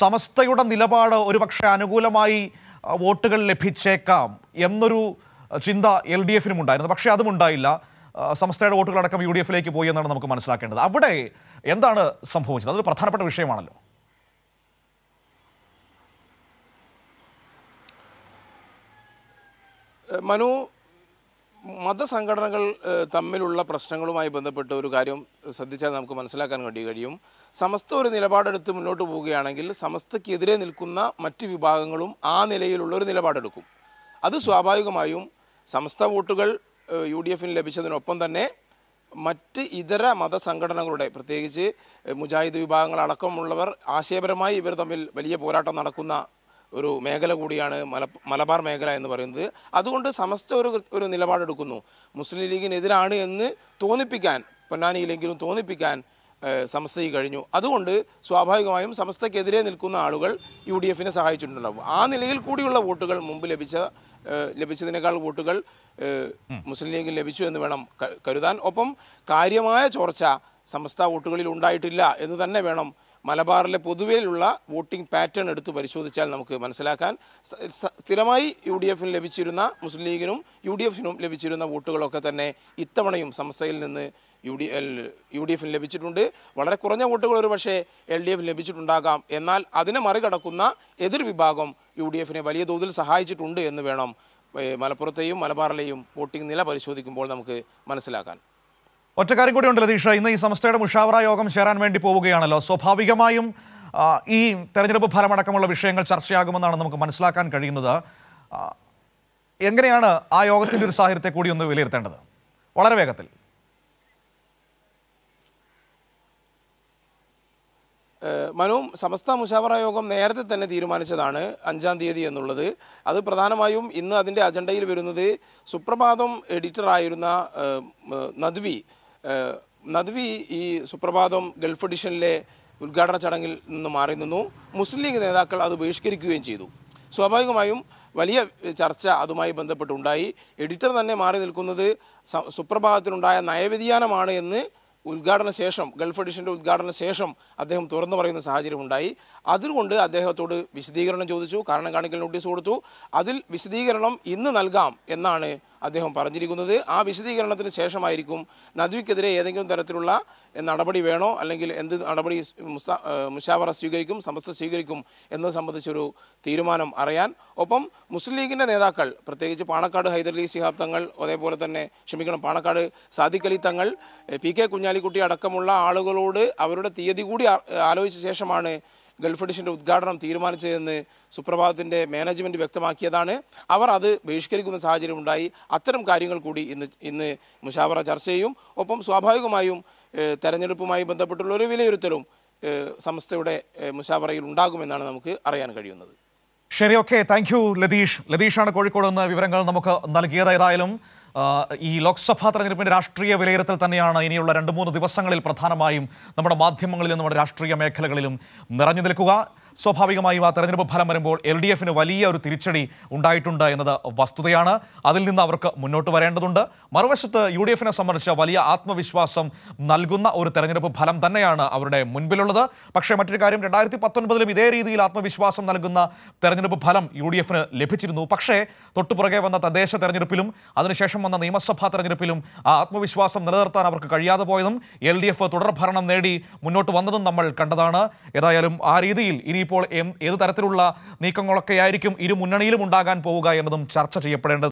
സമസ്തയുടെ നിലപാട് ഒരുപക്ഷെ അനുകൂലമായി വോട്ടുകൾ ലഭിച്ചേക്കാം എന്നൊരു ചിന്ത എൽ ഡി എഫിനും ഉണ്ടായിരുന്നു പക്ഷേ അതും ഉണ്ടായില്ല സമസ്തയുടെ വോട്ടുകളടക്കം യു ഡി എഫിലേക്ക് പോയി എന്നാണ് നമുക്ക് മനസ്സിലാക്കേണ്ടത് അവിടെ എന്താണ് സംഭവിച്ചത് അതൊരു പ്രധാനപ്പെട്ട വിഷയമാണല്ലോ മനു മതസംഘടനകൾ തമ്മിലുള്ള പ്രശ്നങ്ങളുമായി ബന്ധപ്പെട്ട ഒരു കാര്യം ശ്രദ്ധിച്ചാൽ നമുക്ക് മനസ്സിലാക്കാൻ വേണ്ടി കഴിയും സമസ്ത ഒരു നിലപാടെടുത്ത് മുന്നോട്ട് പോവുകയാണെങ്കിൽ സമസ്തക്കെതിരെ നിൽക്കുന്ന മറ്റ് വിഭാഗങ്ങളും ആ നിലയിലുള്ള ഒരു നിലപാടെടുക്കും അത് സ്വാഭാവികമായും സമസ്ത വോട്ടുകൾ യു ഡി എഫിന് ലഭിച്ചതിനൊപ്പം തന്നെ മറ്റ് ഇതര മതസംഘടനകളുടെ പ്രത്യേകിച്ച് മുജാഹിദ് വിഭാഗങ്ങളടക്കമുള്ളവർ ആശയപരമായി ഇവർ തമ്മിൽ വലിയ പോരാട്ടം നടക്കുന്ന ഒരു മേഖല കൂടിയാണ് മല മലബാർ മേഖല എന്ന് പറയുന്നത് അതുകൊണ്ട് സമസ്ത ഒരു ഒരു നിലപാടെടുക്കുന്നു മുസ്ലിം ലീഗിനെതിരാണ് എന്ന് തോന്നിപ്പിക്കാൻ പൊന്നാനിയിലെങ്കിലും തോന്നിപ്പിക്കാൻ സമസ്തയ്ക്ക് കഴിഞ്ഞു അതുകൊണ്ട് സ്വാഭാവികമായും സമസ്തക്കെതിരെ നിൽക്കുന്ന ആളുകൾ യു ഡി എഫിനെ സഹായിച്ചിട്ടുണ്ടാവും ആ നിലയിൽ കൂടിയുള്ള വോട്ടുകൾ മുമ്പ് ലഭിച്ച ലഭിച്ചതിനേക്കാൾ വോട്ടുകൾ മുസ്ലിം ലീഗിൽ ലഭിച്ചു എന്ന് വേണം കരുതാൻ ഒപ്പം കാര്യമായ ചോർച്ച സമസ്ത വോട്ടുകളിൽ ഉണ്ടായിട്ടില്ല എന്ന് തന്നെ വേണം മലബാറിലെ പൊതുവേയുള്ള വോട്ടിംഗ് പാറ്റേൺ എടുത്ത് പരിശോധിച്ചാൽ നമുക്ക് മനസ്സിലാക്കാൻ സ്ഥിരമായി യു ഡി എഫിന് ലഭിച്ചിരുന്ന മുസ്ലിം ലീഗിനും യു ഡി എഫിനും ലഭിച്ചിരുന്ന വോട്ടുകളൊക്കെ തന്നെ ഇത്തവണയും സംസ്ഥയിൽ നിന്ന് U D L U D എഫിന് ലഭിച്ചിട്ടുണ്ട് വളരെ കുറഞ്ഞ വോട്ടുകൾ ഒരു പക്ഷേ എൽ ഡി എഫിന് ലഭിച്ചിട്ടുണ്ടാകാം എന്നാൽ അതിനെ മറികടക്കുന്ന എതിർ വിഭാഗം യു ഡി എഫിനെ വലിയ തോതിൽ സഹായിച്ചിട്ടുണ്ട് എന്ന് വേണം മലപ്പുറത്തെയും മലബാറിലെയും വോട്ടിംഗ് നില പരിശോധിക്കുമ്പോൾ നമുക്ക് മനസ്സിലാക്കാൻ ഒറ്റക്കാര്യം കൂടി ഉണ്ട് ലതീഷ ഇന്ന് ഈ സമസ്തയുടെ മുഷാവറ യോഗം ചേരാൻ വേണ്ടി പോവുകയാണല്ലോ സ്വാഭാവികമായും ഈ തെരഞ്ഞെടുപ്പ് ഫലമടക്കമുള്ള വിഷയങ്ങൾ ചർച്ചയാകുമെന്നാണ് നമുക്ക് മനസ്സിലാക്കാൻ കഴിയുന്നത് എങ്ങനെയാണ് ആ യോഗത്തിൻ്റെ ഒരു സാഹചര്യത്തെ കൂടി ഒന്ന് വിലയിരുത്തേണ്ടത് വളരെ വേഗത്തിൽ മനു സമസ്ത മുഷാവറ യോഗം നേരത്തെ തന്നെ തീരുമാനിച്ചതാണ് അഞ്ചാം തീയതി എന്നുള്ളത് അത് പ്രധാനമായും ഇന്ന് അതിൻ്റെ അജണ്ടയിൽ വരുന്നത് സുപ്രഭാതം എഡിറ്ററായിരുന്ന നദ്വി നദ്വി ഈ സുപ്രഭാതം ഗൾഫ് എഡിഷനിലെ ഉദ്ഘാടന ചടങ്ങിൽ നിന്ന് മാറി നിന്നു മുസ്ലിം ലീഗ് നേതാക്കൾ അത് ബഹിഷ്കരിക്കുകയും ചെയ്തു സ്വാഭാവികമായും വലിയ ചർച്ച അതുമായി ബന്ധപ്പെട്ടുണ്ടായി എഡിറ്റർ തന്നെ മാറി നിൽക്കുന്നത് സുപ്രഭാതത്തിനുണ്ടായ നയവ്യതിയാനമാണ് എന്ന് ഉദ്ഘാടന ശേഷം ഗൾഫ് എഡിഷൻ്റെ ഉദ്ഘാടന ശേഷം അദ്ദേഹം തുറന്നു പറയുന്ന സാഹചര്യം ഉണ്ടായി അതുകൊണ്ട് അദ്ദേഹത്തോട് വിശദീകരണം ചോദിച്ചു കാരണം കാണിക്കൽ നോട്ടീസ് കൊടുത്തു അതിൽ വിശദീകരണം ഇന്ന് നൽകാം എന്നാണ് അദ്ദേഹം പറഞ്ഞിരിക്കുന്നത് ആ വിശദീകരണത്തിന് ശേഷമായിരിക്കും നദ്വിക്കെതിരെ ഏതെങ്കിലും തരത്തിലുള്ള നടപടി വേണോ അല്ലെങ്കിൽ എന്ത് നടപടി മുഷാവറ സ്വീകരിക്കും സമസ്ത സ്വീകരിക്കും എന്നത് സംബന്ധിച്ചൊരു തീരുമാനം അറിയാൻ ഒപ്പം മുസ്ലിം ലീഗിൻ്റെ നേതാക്കൾ പ്രത്യേകിച്ച് പാണക്കാട് ഹൈദരലി ശിഹാബ് തങ്ങൾ അതേപോലെ തന്നെ ക്ഷമിക്കണം പാണക്കാട് സാദിഖലി തങ്ങൾ പി കെ കുഞ്ഞാലിക്കുട്ടി അടക്കമുള്ള ആളുകളോട് അവരുടെ തീയതി കൂടി ആലോചിച്ച ശേഷമാണ് ഗൾഫ് എഡിഷന്റെ ഉദ്ഘാടനം തീരുമാനിച്ചതെന്ന് സുപ്രഭാതത്തിൻ്റെ മാനേജ്മെൻറ്റ് വ്യക്തമാക്കിയതാണ് അവർ അത് ബഹിഷ്കരിക്കുന്ന സാഹചര്യം ഉണ്ടായി അത്തരം കാര്യങ്ങൾ കൂടി ഇന്ന് ഇന്ന് മുഷാവറ ചർച്ച ചെയ്യും ഒപ്പം സ്വാഭാവികമായും തെരഞ്ഞെടുപ്പുമായി ബന്ധപ്പെട്ടുള്ള ഒരു വിലയിരുത്തലും സംസ്ഥയുടെ മുഷാവറയിൽ ഉണ്ടാകുമെന്നാണ് നമുക്ക് അറിയാൻ കഴിയുന്നത് ശരി ഓക്കെ താങ്ക് യു ലതീഷ് ലതീഷാണ് കോഴിക്കോട് നിന്ന് വിവരങ്ങൾ നമുക്ക് നൽകിയത് ഏതായാലും ഈ ലോക്സഭാ തെരഞ്ഞെടുപ്പിൻ്റെ രാഷ്ട്രീയ വിലയിരുത്തൽ തന്നെയാണ് ഇനിയുള്ള രണ്ട് മൂന്ന് ദിവസങ്ങളിൽ പ്രധാനമായും നമ്മുടെ മാധ്യമങ്ങളിലും നമ്മുടെ രാഷ്ട്രീയ മേഖലകളിലും നിറഞ്ഞു നിൽക്കുക സ്വാഭാവികമായും ആ തെരഞ്ഞെടുപ്പ് ഫലം വരുമ്പോൾ എൽ ഡി എഫിന് വലിയ ഒരു തിരിച്ചടി ഉണ്ടായിട്ടുണ്ട് എന്നത് വസ്തുതയാണ് അതിൽ നിന്ന് അവർക്ക് മുന്നോട്ട് വരേണ്ടതുണ്ട് മറുവശത്ത് യു ഡി എഫിനെ സംബന്ധിച്ച് വലിയ ആത്മവിശ്വാസം നൽകുന്ന ഒരു തെരഞ്ഞെടുപ്പ് ഫലം തന്നെയാണ് അവരുടെ മുൻപിലുള്ളത് പക്ഷേ മറ്റൊരു കാര്യം രണ്ടായിരത്തി പത്തൊൻപതിലും ഇതേ രീതിയിൽ ആത്മവിശ്വാസം നൽകുന്ന തെരഞ്ഞെടുപ്പ് ഫലം യു ഡി എഫിന് ലഭിച്ചിരുന്നു പക്ഷേ തൊട്ടുപുറകെ വന്ന തദ്ദേശ തെരഞ്ഞെടുപ്പിലും അതിനുശേഷം വന്ന നിയമസഭാ തെരഞ്ഞെടുപ്പിലും ആ ആത്മവിശ്വാസം നിലനിർത്താൻ അവർക്ക് കഴിയാതെ പോയതും എൽ ഡി എഫ് ഭരണം നേടി മുന്നോട്ട് വന്നതും നമ്മൾ കണ്ടതാണ് ഏതായാലും ആ രീതിയിൽ ഇനി ഇനിയിപ്പോൾ ഏത് തരത്തിലുള്ള നീക്കങ്ങളൊക്കെയായിരിക്കും ഇരു മുന്നണിയിലും ഉണ്ടാകാൻ പോവുക എന്നതും ചർച്ച ചെയ്യപ്പെടേണ്ടത്